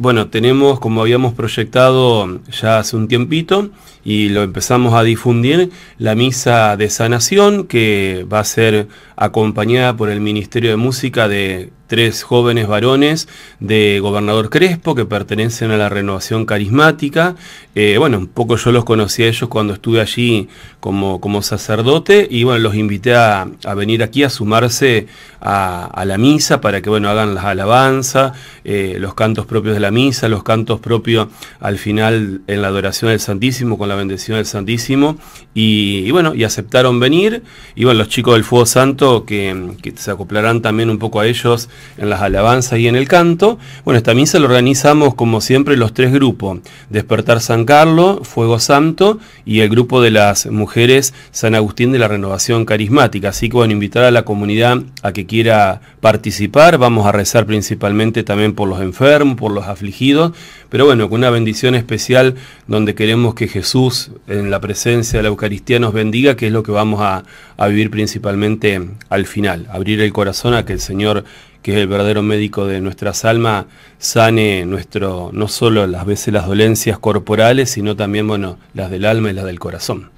Bueno, tenemos, como habíamos proyectado ya hace un tiempito, y lo empezamos a difundir, la misa de sanación que va a ser acompañada por el Ministerio de Música de tres jóvenes varones de Gobernador Crespo que pertenecen a la renovación carismática. Eh, bueno, un poco yo los conocí a ellos cuando estuve allí como, como sacerdote y bueno, los invité a, venir aquí a sumarse a, la misa para que bueno, hagan las alabanzas, eh, los cantos propios de la misa, los cantos propios al final en la adoración del Santísimo, con la bendición del Santísimo y, bueno, y aceptaron venir y bueno, los chicos del Fuego Santo que se acoplarán también un poco a ellos en las alabanzas y en el canto. Bueno, esta misa la organizamos como siempre los tres grupos, Despertar San Carlos, Fuego Santo y el grupo de las mujeres San Agustín de la Renovación Carismática. Así que bueno, invitar a la comunidad a que quiera participar, vamos a rezar principalmente también por los enfermos, por los afligidos, pero bueno, con una bendición especial donde queremos que Jesús en la presencia de la Eucaristía nos bendiga, que es lo que vamos a, a vivir principalmente al final, abrir el corazón a que el Señor que es el verdadero médico de nuestras almas, sane nuestro, no solo las veces las dolencias corporales, sino también bueno, las del alma y las del corazón.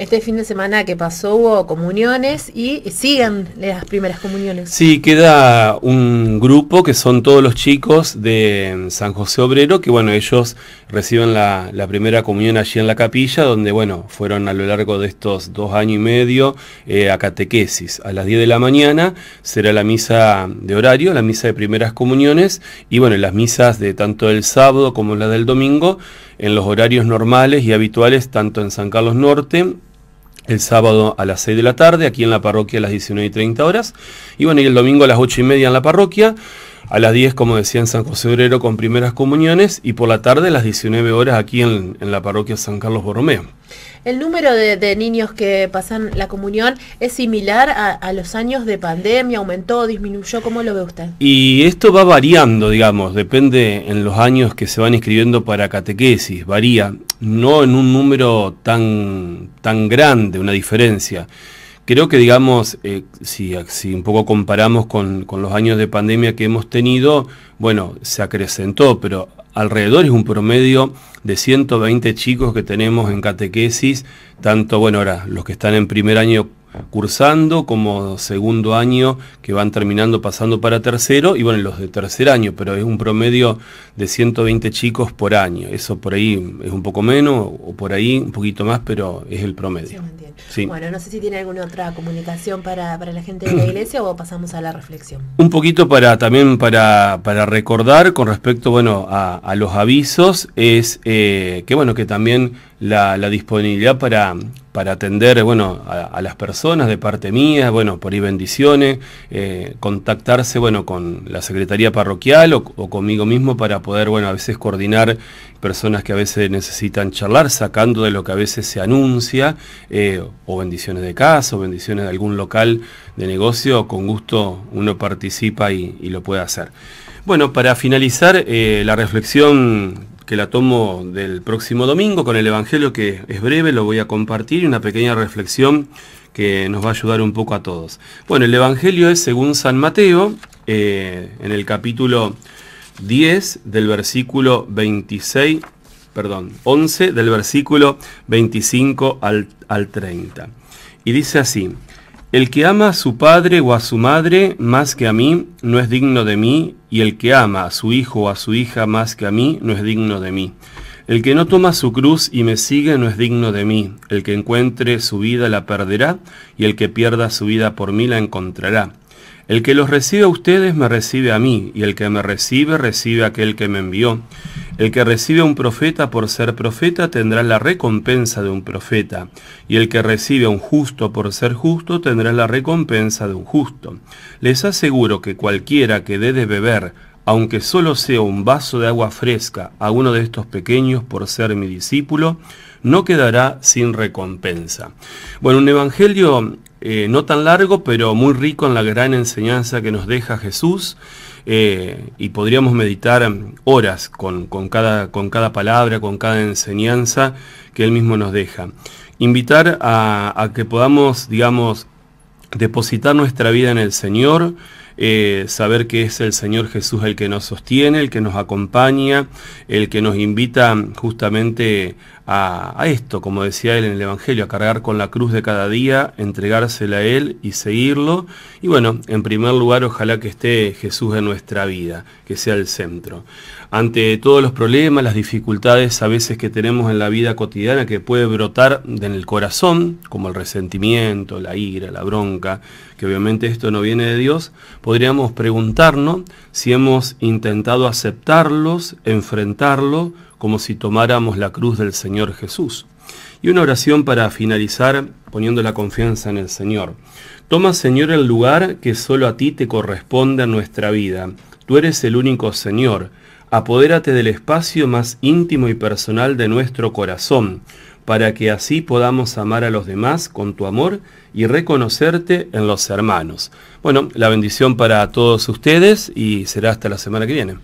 Este fin de semana que pasó hubo comuniones y siguen las primeras comuniones. Sí, queda un grupo que son todos los chicos de San José Obrero, que bueno, ellos reciben la, primera comunión allí en la capilla, donde bueno, fueron a lo largo de estos dos años y medio eh, a catequesis. A las 10 de la mañana será la misa de horario, la misa de primeras comuniones, y bueno, las misas de tanto el sábado como la del domingo, en los horarios normales y habituales, tanto en San Carlos Norte, el sábado a las 6 de la tarde, aquí en la parroquia a las 19 y 30 horas, y bueno, y el domingo a las ocho y media en la parroquia a las 10, como decía en San José Obrero, con primeras comuniones y por la tarde a las 19 horas aquí en, la parroquia San Carlos Borromeo. ¿El número de, niños que pasan la comunión es similar a, los años de pandemia? ¿Aumentó, disminuyó? ¿Cómo lo ve usted? Y esto va variando, digamos, depende en los años que se van inscribiendo para catequesis, varía, no en un número tan, tan grande, una diferencia. Creo que, digamos, eh, si, un poco comparamos con, con, los años de pandemia que hemos tenido, bueno, se acrecentó, pero alrededor es un promedio de 120 chicos que tenemos en catequesis, tanto, bueno, ahora los que están en primer año cursando como segundo año que van terminando pasando para tercero y bueno los de tercer año pero es un promedio de 120 chicos por año eso por ahí es un poco menos o por ahí un poquito más pero es el promedio bueno, no sé si tiene alguna otra comunicación para, la gente de la iglesia o pasamos a la reflexión. Un poquito para también para, para recordar con respecto bueno, a, los avisos, es eh, que bueno, que también la, disponibilidad para, para atender bueno, a, las personas de parte mía, bueno, por ahí bendiciones, eh, contactarse bueno, con la Secretaría Parroquial o, conmigo mismo para poder bueno, a veces coordinar personas que a veces necesitan charlar, sacando de lo que a veces se anuncia, eh, o bendiciones de casa, o bendiciones de algún local de negocio, con gusto uno participa y, lo puede hacer. Bueno, para finalizar eh, la reflexión que la tomo del próximo domingo con el Evangelio que es breve, lo voy a compartir y una pequeña reflexión que nos va a ayudar un poco a todos. Bueno, el Evangelio es según San Mateo, eh, en el capítulo 10 del versículo 26, perdón, 11 del versículo 25 al, al 30. Y dice así, el que ama a su padre o a su madre más que a mí no es digno de mí, y el que ama a su hijo o a su hija más que a mí no es digno de mí. El que no toma su cruz y me sigue no es digno de mí. El que encuentre su vida la perderá, y el que pierda su vida por mí la encontrará. El que los recibe a ustedes me recibe a mí, y el que me recibe recibe a aquel que me envió. El que recibe a un profeta por ser profeta tendrá la recompensa de un profeta, y el que recibe a un justo por ser justo tendrá la recompensa de un justo. Les aseguro que cualquiera que dé de beber, aunque solo sea un vaso de agua fresca, a uno de estos pequeños por ser mi discípulo, no quedará sin recompensa. Bueno, un evangelio eh, no tan largo, pero muy rico en la gran enseñanza que nos deja Jesús. Eh, y podríamos meditar em, horas con, cada, con, cada, palabra, con cada enseñanza que Él mismo nos deja. Invitar a, a que podamos, digamos, depositar nuestra vida en el Señor, eh, saber que es el Señor Jesús el que nos sostiene, el que nos acompaña, el que nos invita justamente a, a esto, como decía él en el Evangelio, a cargar con la cruz de cada día, entregársela a Él y seguirlo. Y bueno, en primer lugar, ojalá que esté Jesús en nuestra vida, que sea el centro. Ante todos los problemas, las dificultades a veces que tenemos en la vida cotidiana, que puede brotar en el corazón, como el resentimiento, la ira, la bronca, que obviamente esto no viene de Dios, podríamos preguntarnos si hemos intentado aceptarlos, enfrentarlo, como si tomáramos la cruz del Señor Jesús. Y una oración para finalizar poniendo la confianza en el Señor. Toma, Señor, el lugar que solo a ti te corresponde en nuestra vida. Tú eres el único Señor. Apodérate del espacio más íntimo y personal de nuestro corazón para que así podamos amar a los demás con tu amor y reconocerte en los hermanos. Bueno, la bendición para todos ustedes y será hasta la semana que viene.